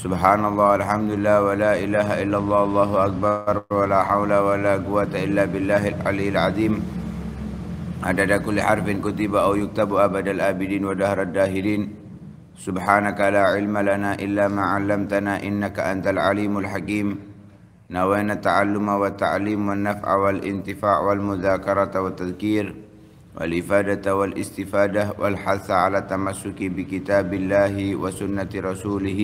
سبحان الله الحمد لله ولا إله إلا الله الله أكبر ولا حول ولا قوة إلا بالله العلي العظيم عدد كل حرف كتب أو يكتب أبد الآبدين ودهر الداهرين سبحانك لا علم لنا إلا ما علمتنا إنك أنت العليم الحكيم نوينا التعلم والتعليم والنفع والانتفاع والمذاكرة والتذكير والإفادة والاستفادة والحث على التمسك بكتاب الله وسنة رسوله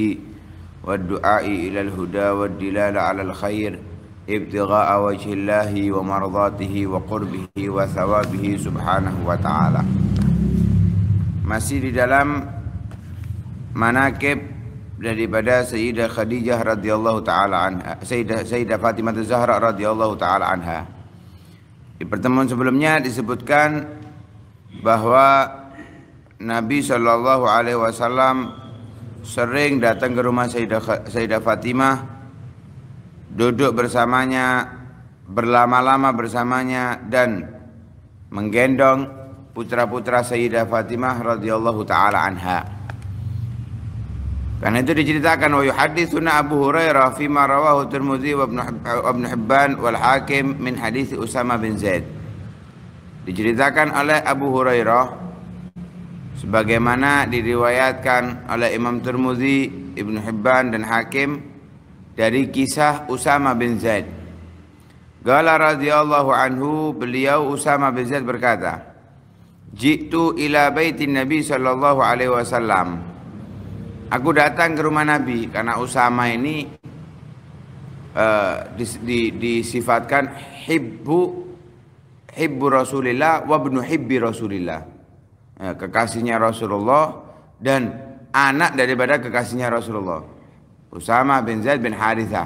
والدعاء إلى الهدى والدلال على الخير ابتغاء وجه الله ومرضاته وقربه وثوابه سبحانه وتعالى masih di dalam manakib daripada Sayyidah Khadijah radhiyallahu taala anha Sayyidah Sayyidah Fatimah Zahra radhiyallahu taala anha di pertemuan sebelumnya disebutkan bahwa Nabi Shallallahu alaihi wasallam sering datang ke rumah Sayyidah, Sayyidah Fatimah duduk bersamanya berlama-lama bersamanya dan menggendong putra-putra Sayyidah Fatimah radhiyallahu taala anha. Karena itu diceritakan wa yuhadditsuna Abu Hurairah fi ma rawahu Tirmidzi wa Ibn Hibban wal Hakim min hadis Usama bin Zaid. Diceritakan oleh Abu Hurairah sebagaimana diriwayatkan oleh Imam Turmuzi, Ibnu Hibban dan Hakim dari kisah Usama bin Zaid. Gala radhiyallahu anhu beliau Usama bin Zaid berkata, "Jitu ila baitin Nabi sallallahu alaihi wasallam." Aku datang ke rumah Nabi karena Usama ini uh, dis, di, disifatkan hibbu hibbu Rasulillah wa ibnu hibbi Rasulillah Eh, kekasihnya Rasulullah dan anak daripada kekasihnya Rasulullah Usama bin Zaid bin Harithah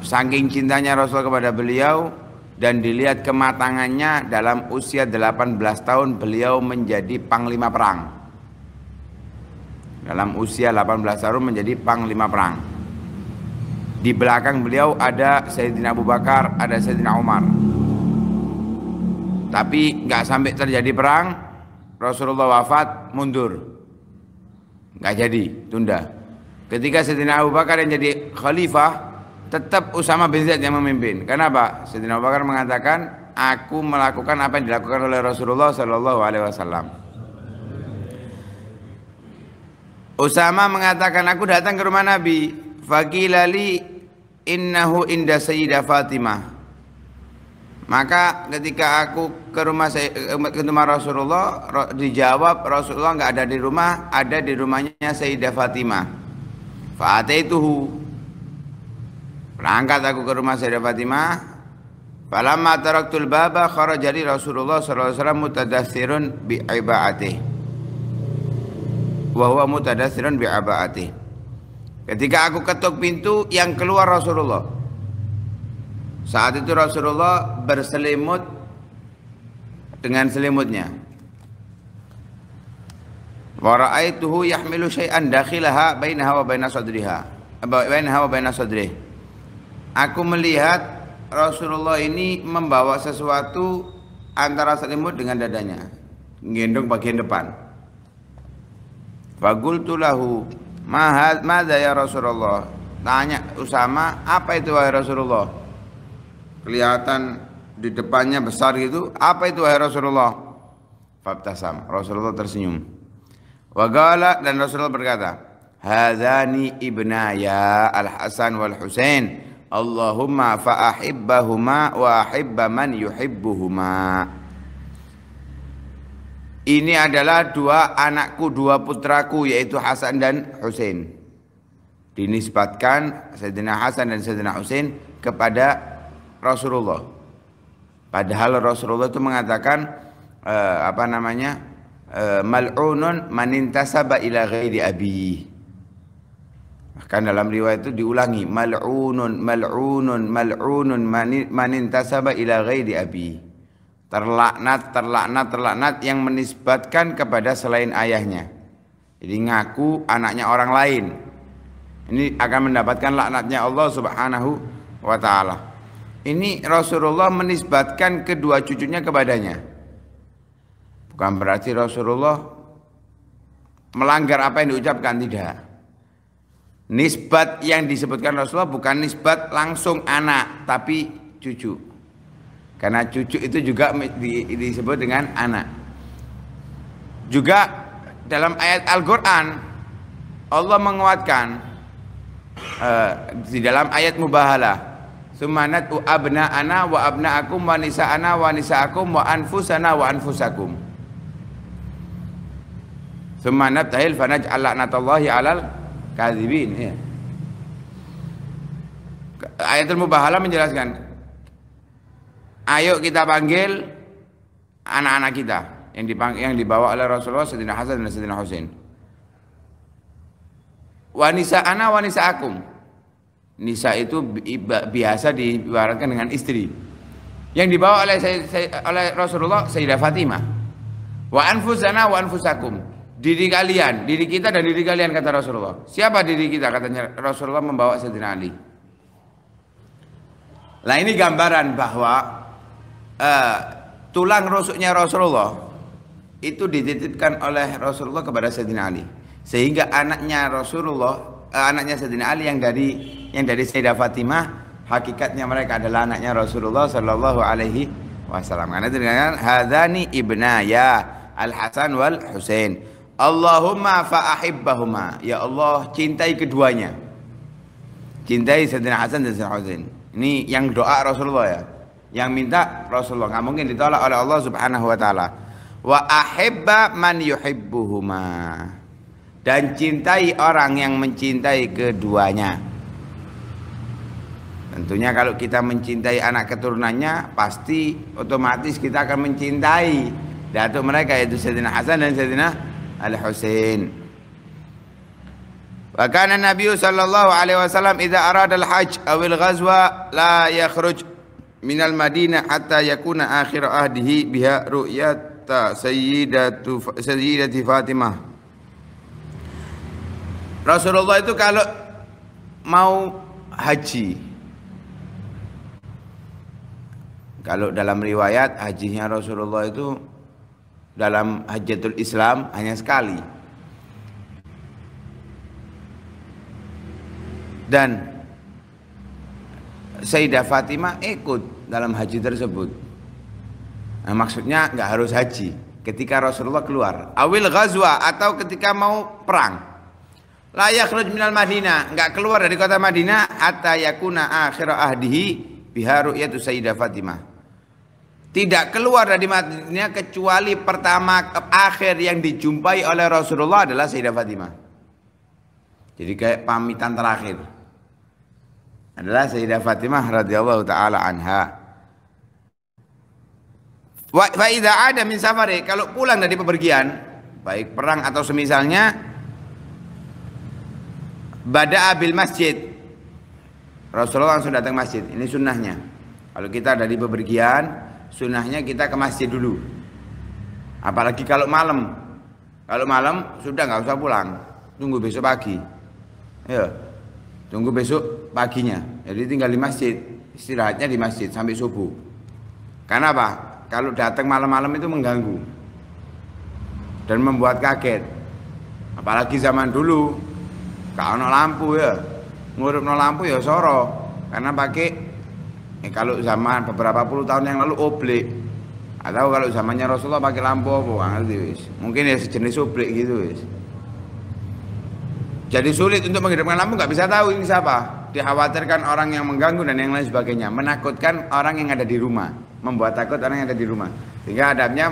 saking cintanya Rasul kepada beliau dan dilihat kematangannya dalam usia 18 tahun beliau menjadi panglima perang dalam usia 18 tahun menjadi panglima perang di belakang beliau ada Sayyidina Abu Bakar ada Sayyidina Umar tapi nggak sampai terjadi perang Rasulullah wafat mundur nggak jadi tunda ketika Sayyidina Abu Bakar yang jadi khalifah tetap Usama bin Zaid yang memimpin kenapa Sayyidina Abu Bakar mengatakan aku melakukan apa yang dilakukan oleh Rasulullah Shallallahu Alaihi Wasallam Usama mengatakan aku datang ke rumah Nabi fakilali innahu inda Sayyidah Fatimah maka ketika aku ke rumah saya, ke rumah Rasulullah dijawab Rasulullah nggak ada di rumah, ada di rumahnya Sayyidah Fatimah. Fa'ataituhu. Berangkat aku ke rumah Sayyidah Fatimah. Falamma taraktul baba kharaja Rasulullah sallallahu alaihi wasallam mutadaththirun bi ibaatih. Wa huwa mutadassirun bi ibaatih. Ketika aku ketuk pintu yang keluar Rasulullah saat itu Rasulullah berselimut dengan selimutnya. Wara'aituhu yahmilu syai'an dakhilaha bainaha wa baina sadriha. Bainaha wa baina sadrih. Aku melihat Rasulullah ini membawa sesuatu antara selimut dengan dadanya. Gendong bagian depan. Fagultu lahu, "Ma ya Rasulullah?" Tanya Usama, "Apa itu wahai Rasulullah?" kelihatan di depannya besar gitu apa itu wahai Rasulullah Fabtasam Rasulullah tersenyum Wagala dan Rasulullah berkata Hadani ibnaya al-Hasan wal-Husain Allahumma fa'ahibbahuma wa ahibba man yuhibbuhuma Ini adalah dua anakku, dua putraku yaitu Hasan dan Husain. Dinisbatkan Sayyidina Hasan dan Sayyidina Husain kepada Rasulullah. Padahal Rasulullah itu mengatakan uh, apa namanya? Uh, mal'unun manintasaba ila ghairi abi. Bahkan dalam riwayat itu diulangi mal'unun mal'unun mal'unun manintasaba ila ghairi abi. Terlaknat, terlaknat, terlaknat yang menisbatkan kepada selain ayahnya. Jadi ngaku anaknya orang lain. Ini akan mendapatkan laknatnya Allah Subhanahu wa taala. Ini Rasulullah menisbatkan kedua cucunya kepadanya. Bukan berarti Rasulullah melanggar apa yang diucapkan, tidak. Nisbat yang disebutkan Rasulullah bukan nisbat langsung anak, tapi cucu. Karena cucu itu juga disebut dengan anak. Juga dalam ayat Al-Quran, Allah menguatkan uh, di dalam ayat Mubahalah abna ana wa akum wa ana wa akum wa anfusana wa anfusakum. Sumanat tahil fanaj'al la'natallahi 'alal kadzibin. Ya. Ayatul Mubahala menjelaskan Ayo kita panggil anak-anak kita yang dipanggil, yang dibawa oleh Rasulullah Sayyidina Hasan dan Sayyidina Husain. Wanisa ana wanisa akum. Nisa itu biasa diibaratkan dengan istri. Yang dibawa oleh oleh Rasulullah Sayyidah Fatimah. Wa anfusana wa anfusakum. Diri kalian, diri kita dan diri kalian kata Rasulullah. Siapa diri kita katanya Rasulullah membawa Sayyidina Ali. Nah ini gambaran bahwa uh, tulang rusuknya Rasulullah itu dititipkan oleh Rasulullah kepada Sayyidina Ali. Sehingga anaknya Rasulullah, uh, anaknya Sayyidina Ali yang dari yang dari Sayyidah Fatimah hakikatnya mereka adalah anaknya Rasulullah Shallallahu Alaihi Wasallam. Karena itu dengan hadani ibnaya Al Hasan wal Husain. Allahumma fa'ahibbahuma. Ya Allah, cintai keduanya. Cintai Sayyidina Hasan dan Sayyidina Husain. Ini yang doa Rasulullah ya. Yang minta Rasulullah nggak mungkin ditolak oleh Allah Subhanahu wa taala. Wa ahibba man yuhibbuhuma. Dan cintai orang yang mencintai keduanya. Tentunya kalau kita mencintai anak keturunannya, pasti otomatis kita akan mencintai datuk mereka yaitu Sayyidina Hasan dan Sayyidina Al-Husain. Wa kana Nabi sallallahu alaihi wasallam idza arada al-hajj aw al-ghazwa la yakhruj min al-Madinah hatta yakuna akhir ahdihi biha ru'yat sayyidatu sayyidati Fatimah. Rasulullah itu kalau mau haji Kalau dalam riwayat hajinya Rasulullah itu dalam hajatul Islam hanya sekali. Dan Sayyidah Fatimah ikut dalam haji tersebut. Nah, maksudnya nggak harus haji. Ketika Rasulullah keluar, awil ghazwa atau ketika mau perang. Layak minal Madinah, nggak keluar dari kota Madinah, atau atayakuna akhir ahdihi biharu yaitu Sayyidah Fatimah tidak keluar dari matinya kecuali pertama akhir yang dijumpai oleh Rasulullah adalah Sayyidah Fatimah. Jadi kayak pamitan terakhir adalah Sayyidah Fatimah radhiyallahu taala anha. Wa ada min safari, kalau pulang dari pepergian, baik perang atau semisalnya badak abil masjid. Rasulullah langsung datang masjid. Ini sunnahnya. Kalau kita dari pepergian, sunahnya kita ke masjid dulu. Apalagi kalau malam. Kalau malam sudah nggak usah pulang, tunggu besok pagi. Ya, tunggu besok paginya. Jadi tinggal di masjid, istirahatnya di masjid sampai subuh. Karena apa? Kalau datang malam-malam itu mengganggu dan membuat kaget. Apalagi zaman dulu, kalau no lampu ya, ngurup no lampu ya soro, karena pakai Eh, kalau zaman beberapa puluh tahun yang lalu oblik, Atau kalau zamannya Rasulullah pakai lampu apa ngerti wis. Mungkin ya sejenis oblik gitu wis. Jadi sulit untuk menghidupkan lampu nggak bisa tahu ini siapa. Dikhawatirkan orang yang mengganggu dan yang lain sebagainya. Menakutkan orang yang ada di rumah. Membuat takut orang yang ada di rumah. Sehingga adabnya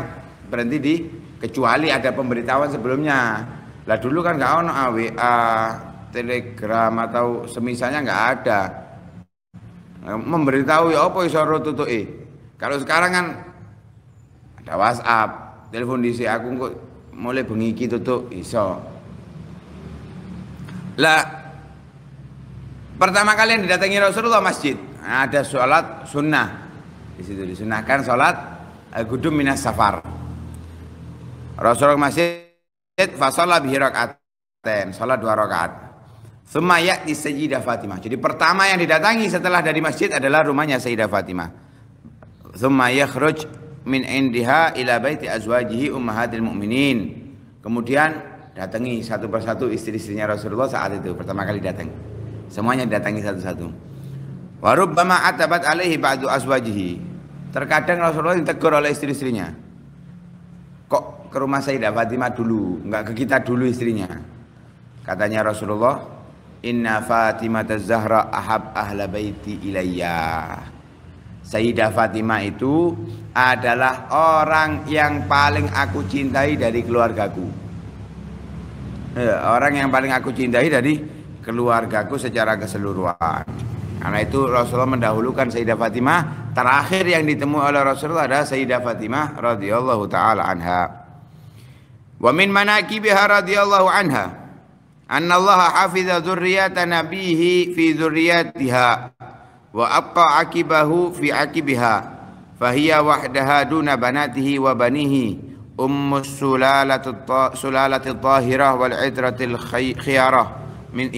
berhenti di kecuali ada pemberitahuan sebelumnya. Lah dulu kan nggak ono AWA, Telegram atau semisalnya nggak ada. Nah, memberitahu ya apa ro tutuke. kalau sekarang kan ada WhatsApp telepon di aku kok mulai iki tutuk iso lah pertama kali yang didatangi Rasulullah masjid ada sholat sunnah di situ disunahkan sholat gudum minas safar Rasulullah masjid fasolah bihi rakaat sholat dua rakaat Semayat di Sayyidah Fatimah. Jadi pertama yang didatangi setelah dari masjid adalah rumahnya Sayyidah Fatimah. Thumma yakhruj min indiha ila baiti azwajihi ummahatil mu'minin. Kemudian datangi satu persatu istri-istrinya Rasulullah saat itu pertama kali datang. Semuanya datangi satu-satu. Warubbama atabat alaihi ba'du azwajihi. Terkadang Rasulullah ditegur oleh istri-istrinya. Kok ke rumah Sayyidah Fatimah dulu, enggak ke kita dulu istrinya. Katanya Rasulullah, Inna Fatimah Zahra ahab ahla baiti ilayya. Sayyidah Fatimah itu adalah orang yang paling aku cintai dari keluargaku. Eh, orang yang paling aku cintai dari keluargaku secara keseluruhan. Karena itu Rasulullah mendahulukan Sayyidah Fatimah. Terakhir yang ditemui oleh Rasulullah adalah Sayyidah Fatimah radhiyallahu taala anha. Wa min manakibiha radhiyallahu anha Anallaha hafiza dzurriyyata nabihi fi dzurriyyatiha wa abqa akibahu fi akibiha fahiya wahdaha duna banatihi wa banihi ummus sulalati الطاهرة tahirah wal idratil khiyarah min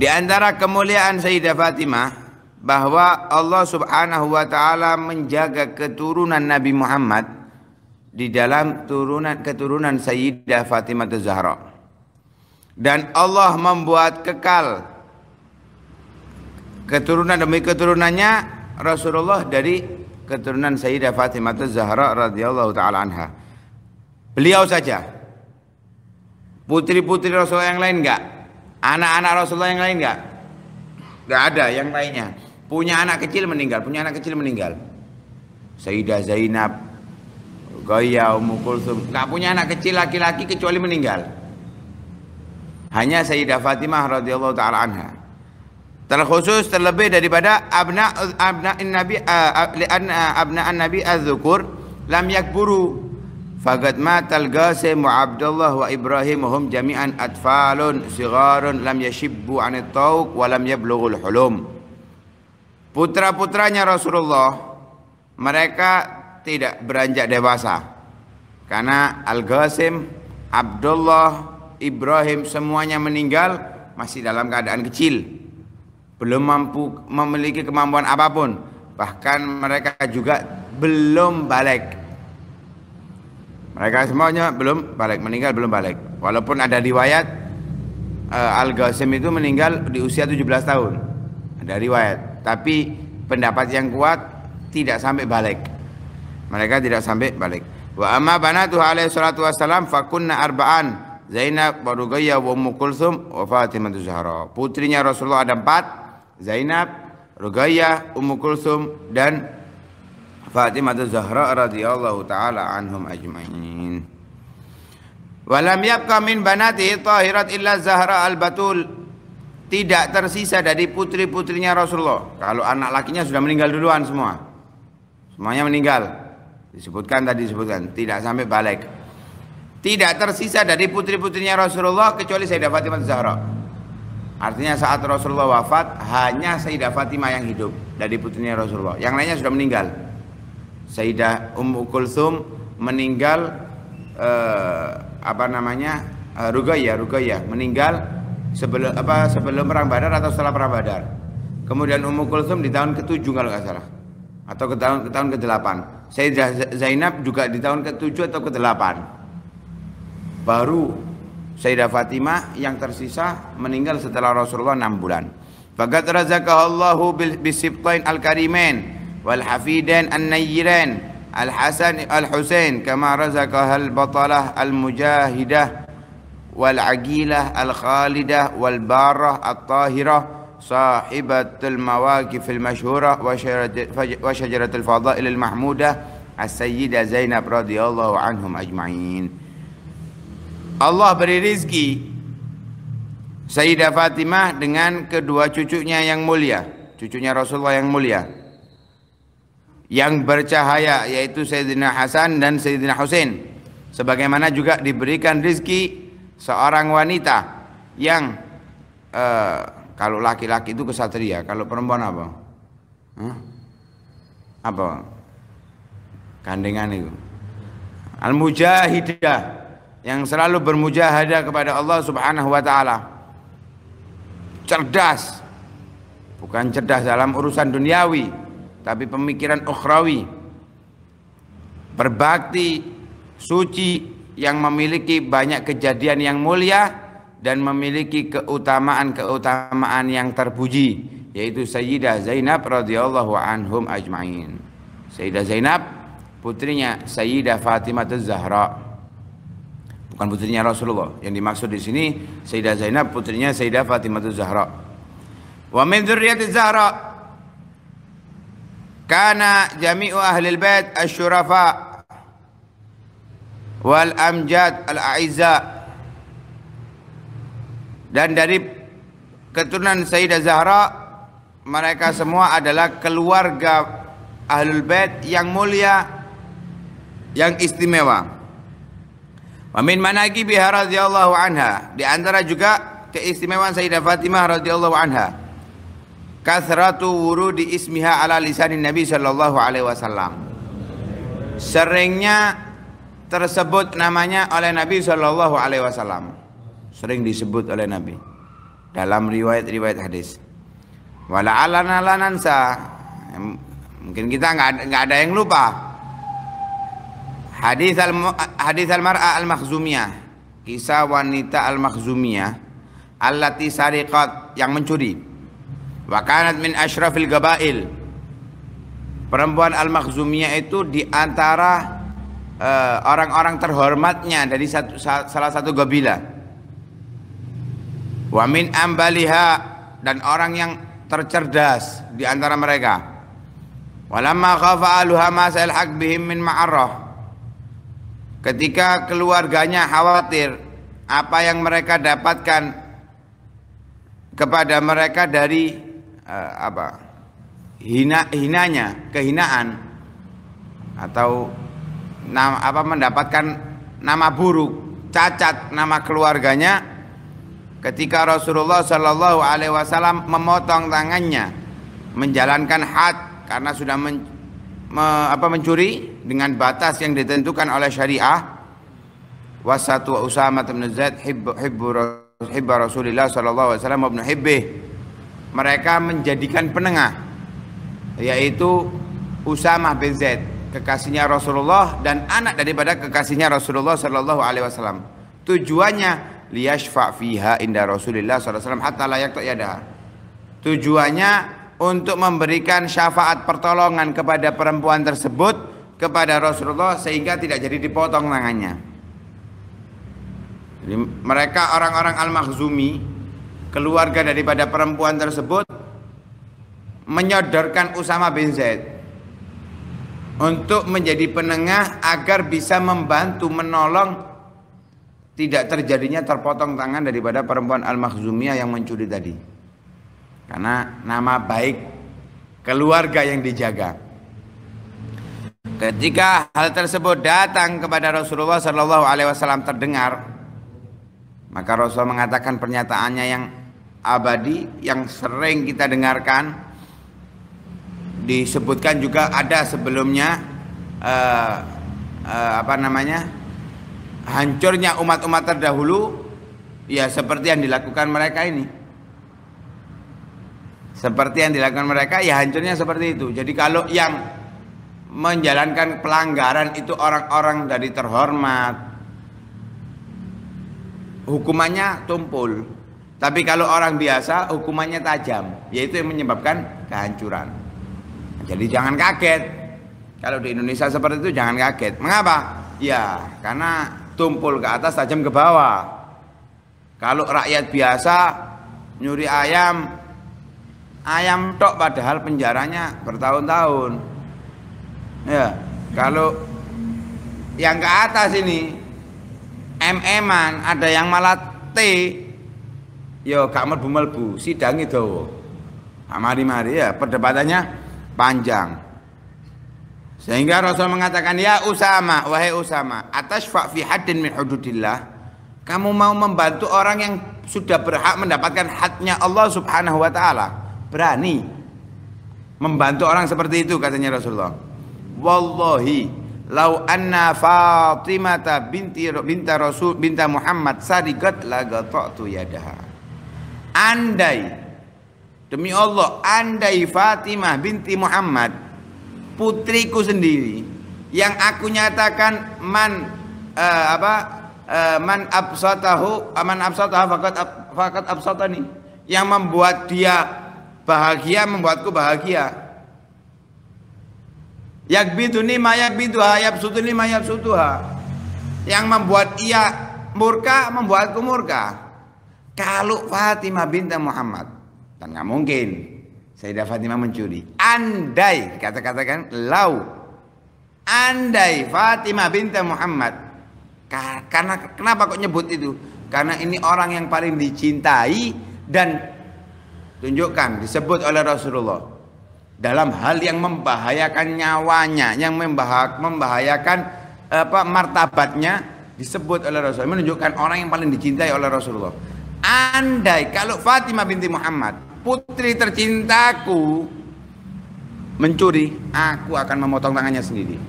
di antara kemuliaan Sayyidah Fatimah bahwa Allah Subhanahu wa taala menjaga keturunan Nabi Muhammad di dalam turunan keturunan Sayyidah Fatimah Zahra. Dan Allah membuat kekal keturunan demi keturunannya Rasulullah dari keturunan Sayyidah Fatimah Zahra radhiyallahu taala anha. Beliau saja. Putri-putri Rasulullah yang lain enggak? Anak-anak Rasulullah yang lain enggak? Enggak ada yang lainnya. Punya anak kecil meninggal, punya anak kecil meninggal. Sayyidah Zainab, Goya, Ummu Kulsum. Gak punya anak kecil laki-laki kecuali meninggal. Hanya Sayyidah Fatimah radhiyallahu taala anha. Terkhusus terlebih daripada abna abna nabi eh, abna an nabi az-zukur lam yakburu Faqad matal Qasim wa Abdullah wa Ibrahim hum jami'an atfalun sigharun lam yashibbu anit tawq wa lam yablughul hulum. Putra-putranya Rasulullah mereka tidak beranjak dewasa. Karena al Ghazim, Abdullah, Ibrahim semuanya meninggal masih dalam keadaan kecil. Belum mampu memiliki kemampuan apapun. Bahkan mereka juga belum balik. Mereka semuanya belum balik, meninggal belum balik. Walaupun ada riwayat eh, al Ghazim itu meninggal di usia 17 tahun. Ada riwayat, tapi pendapat yang kuat tidak sampai balik mereka tidak sampai balik wa amma banatu alaihi salatu wassalam fakunna arba'an Zainab, Barugaya, wa Ummu Kulsum, wa Fatimah Zahra. Putrinya Rasulullah ada empat, Zainab, Rugaya, Ummu Kulsum, dan Fatimah Zahra radhiyallahu taala anhum ajma'in. Walam yabqa min banati tahirat illa Zahra al-Batul. Tidak tersisa dari putri-putrinya Rasulullah. Kalau anak lakinya sudah meninggal duluan semua. Semuanya meninggal. Disebutkan tadi disebutkan tidak sampai balik. Tidak tersisa dari putri-putrinya Rasulullah kecuali Sayyidah Fatimah Zahra. Artinya saat Rasulullah wafat hanya Sayyidah Fatimah yang hidup dari putrinya Rasulullah. Yang lainnya sudah meninggal. Sayyidah Ummu Kulsum meninggal eh, apa namanya? Eh, Rugaya, Rugaya meninggal sebelum apa sebelum perang Badar atau setelah perang Badar. Kemudian Ummu Kulsum di tahun ketujuh kalau nggak salah atau ke tahun ke tahun ke-8. Sayyidah Zainab juga di tahun ke-7 atau ke-8. Baru Sayyidah Fatimah yang tersisa meninggal setelah Rasulullah 6 bulan. Faqad razaqahallahu bisibtain al-karimain wal hafidain an-nayyiran al-Hasan al-Husain kama razaqahal batalah al-mujahidah wal aqilah al-khalidah wal barah al tahirah صاحبة المواقف المشهورة وشجرة الفضائل المحمودة السيدة Zainab radhiyallahu anhum ajma'in. Allah beri rizki Sayyidah Fatimah dengan kedua cucunya yang mulia, cucunya Rasulullah yang mulia. Yang bercahaya yaitu Sayyidina Hasan dan Sayyidina Husain. Sebagaimana juga diberikan rizki seorang wanita yang uh, kalau laki-laki itu kesatria, kalau perempuan apa? Hah? Apa? Kandengan itu. Al-mujahidah yang selalu bermujahadah kepada Allah Subhanahu wa taala. Cerdas. Bukan cerdas dalam urusan duniawi, tapi pemikiran ukhrawi. Berbakti, suci yang memiliki banyak kejadian yang mulia dan memiliki keutamaan-keutamaan yang terpuji yaitu Sayyidah Zainab radhiyallahu anhum ajmain. Sayyidah Zainab putrinya Sayyidah Fatimah Az-Zahra. Bukan putrinya Rasulullah. Yang dimaksud di sini Sayyidah Zainab putrinya Sayyidah Fatimah Az-Zahra. Wa min dzurriyyati Az-Zahra kana jami'u ahli al-bait asy-syurafa wal amjad al-a'izza' dan dari keturunan Sayyidah Zahra mereka semua adalah keluarga Ahlul Bait yang mulia yang istimewa. Wa min manaqi biha radhiyallahu anha, di antara juga keistimewaan Sayyidah Fatimah radhiyallahu anha. Kasratu wurudi ismiha ala lisanin Nabi sallallahu alaihi wasallam. Seringnya tersebut namanya oleh Nabi sallallahu alaihi wasallam sering disebut oleh Nabi dalam riwayat-riwayat hadis. Wala alana lanansa. Mungkin kita nggak nggak ada yang lupa. Hadis al hadis al mar'a al makhzumiyah. Kisah wanita al makhzumiyah allati sariqat yang mencuri. Wa min asyrafil gabail. Perempuan Al-Makhzumiyah itu di antara eh, orang-orang uh, terhormatnya dari satu, salah satu gabila. Wa min ambaliha dan orang yang tercerdas di antara mereka. Walamma khafa aluha ma haq bihim min ma'arrah. Ketika keluarganya khawatir apa yang mereka dapatkan kepada mereka dari uh, apa? hina hinanya, kehinaan atau nama, apa mendapatkan nama buruk, cacat nama keluarganya ketika Rasulullah Shallallahu Alaihi Wasallam memotong tangannya menjalankan had karena sudah men, me, apa, mencuri dengan batas yang ditentukan oleh syariah wasatu Usama bin Zaid hibbu, hibbu, Rasulullah sallallahu alaihi wasallam ibnu hibbi mereka menjadikan penengah yaitu Usama bin Zaid kekasihnya Rasulullah dan anak daripada kekasihnya Rasulullah sallallahu alaihi wasallam tujuannya liyashfa fiha inda Rasulillah SAW hatta layak yada. Tujuannya untuk memberikan syafaat pertolongan kepada perempuan tersebut kepada Rasulullah sehingga tidak jadi dipotong tangannya. Jadi mereka orang-orang Al-Makhzumi keluarga daripada perempuan tersebut menyodorkan Usama bin Zaid untuk menjadi penengah agar bisa membantu menolong tidak terjadinya terpotong tangan daripada perempuan al-makhzumiyah yang mencuri tadi. Karena nama baik keluarga yang dijaga. Ketika hal tersebut datang kepada Rasulullah Shallallahu Alaihi Wasallam terdengar, maka Rasul mengatakan pernyataannya yang abadi yang sering kita dengarkan disebutkan juga ada sebelumnya uh, uh, apa namanya hancurnya umat-umat terdahulu ya seperti yang dilakukan mereka ini seperti yang dilakukan mereka ya hancurnya seperti itu jadi kalau yang menjalankan pelanggaran itu orang-orang dari terhormat hukumannya tumpul tapi kalau orang biasa hukumannya tajam yaitu yang menyebabkan kehancuran jadi jangan kaget kalau di Indonesia seperti itu jangan kaget mengapa ya karena tumpul ke atas tajam ke bawah kalau rakyat biasa nyuri ayam ayam tok padahal penjaranya bertahun-tahun ya kalau yang ke atas ini MM-an ada yang malah T yo ya, gak melbu-melbu sidangi dawa mari-mari ya perdebatannya panjang sehingga Rasul mengatakan, "Ya Usama, wahai Usama, atas fi hadin min hududillah." Kamu mau membantu orang yang sudah berhak mendapatkan haknya Allah Subhanahu wa taala. Berani membantu orang seperti itu katanya Rasulullah. Wallahi lau anna Fatimata binti binta Rasul binta Muhammad sarigat lagata'tu yadaha. Andai demi Allah, andai Fatimah binti Muhammad putriku sendiri yang aku nyatakan man uh, apa uh, man absatahu eh, man absatahu fakat fakat absatani yang membuat dia bahagia membuatku bahagia yakbiduni mayakbiduha yabsutuni mayabsutuha yang membuat ia murka membuatku murka kalau Fatimah binti Muhammad dan nggak mungkin Sayyidah Fatimah mencuri. Andai, kata-kata kan, lau. Andai Fatimah binti Muhammad. Karena kenapa kok nyebut itu? Karena ini orang yang paling dicintai dan tunjukkan disebut oleh Rasulullah dalam hal yang membahayakan nyawanya, yang membahayakan apa martabatnya disebut oleh Rasulullah menunjukkan orang yang paling dicintai oleh Rasulullah. Andai kalau Fatimah binti Muhammad putri tercintaku mencuri, aku akan memotong tangannya sendiri.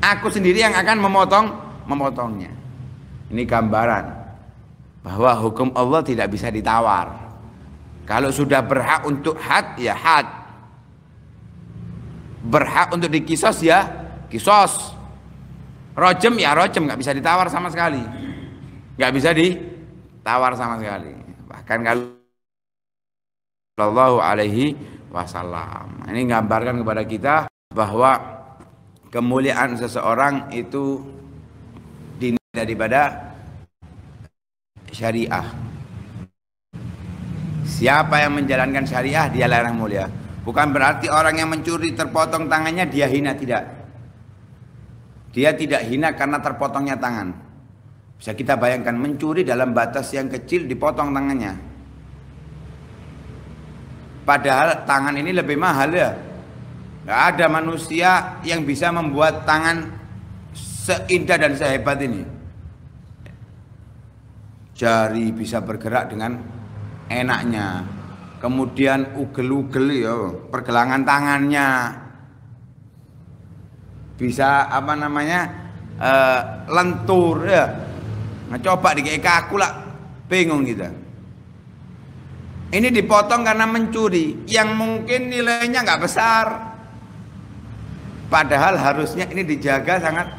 Aku sendiri yang akan memotong memotongnya. Ini gambaran bahwa hukum Allah tidak bisa ditawar. Kalau sudah berhak untuk had ya had. Berhak untuk dikisos ya kisos. Rojem ya rojem nggak bisa ditawar sama sekali. Nggak bisa ditawar sama sekali. Bahkan kalau Shallallahu Alaihi Wasallam. Ini menggambarkan kepada kita bahwa kemuliaan seseorang itu dinilai daripada syariah. Siapa yang menjalankan syariah dia orang mulia. Bukan berarti orang yang mencuri terpotong tangannya dia hina tidak. Dia tidak hina karena terpotongnya tangan. Bisa kita bayangkan mencuri dalam batas yang kecil dipotong tangannya Padahal tangan ini lebih mahal ya. Gak ada manusia yang bisa membuat tangan seindah dan sehebat ini. Jari bisa bergerak dengan enaknya. Kemudian ugel-ugel ya, pergelangan tangannya bisa apa namanya uh, lentur ya. Nah, coba dikek aku lah, bingung Gitu. Ini dipotong karena mencuri yang mungkin nilainya nggak besar. Padahal harusnya ini dijaga sangat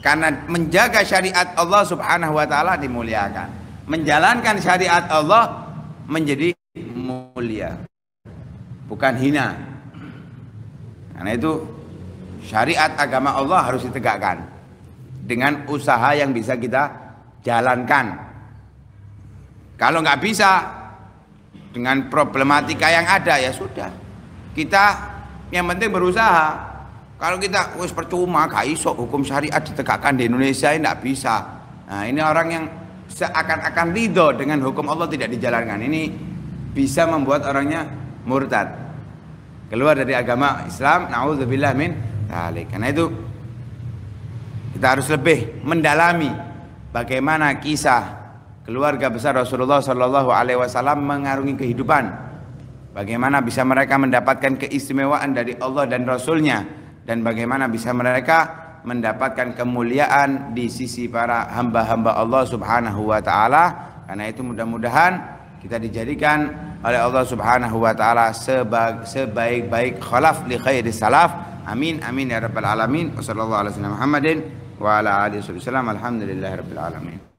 karena menjaga syariat Allah Subhanahu wa taala dimuliakan. Menjalankan syariat Allah menjadi mulia. Bukan hina. Karena itu syariat agama Allah harus ditegakkan dengan usaha yang bisa kita jalankan. Kalau nggak bisa, dengan problematika yang ada ya sudah kita yang penting berusaha kalau kita wis percuma gak iso hukum syariat ditegakkan di Indonesia ini tidak bisa nah ini orang yang seakan-akan ridho dengan hukum Allah tidak dijalankan ini bisa membuat orangnya murtad keluar dari agama Islam naudzubillah min dalik karena itu kita harus lebih mendalami bagaimana kisah keluarga besar Rasulullah Shallallahu Alaihi Wasallam mengarungi kehidupan. Bagaimana bisa mereka mendapatkan keistimewaan dari Allah dan Rasulnya dan bagaimana bisa mereka mendapatkan kemuliaan di sisi para hamba-hamba Allah Subhanahu wa taala. Karena itu mudah-mudahan kita dijadikan oleh Allah Subhanahu wa taala sebaik-baik khalaf li khairi salaf. Amin amin ya rabbal alamin. Wassalamualaikum warahmatullahi wabarakatuh. wa ala alihi wasallam. Alhamdulillahirabbil alamin.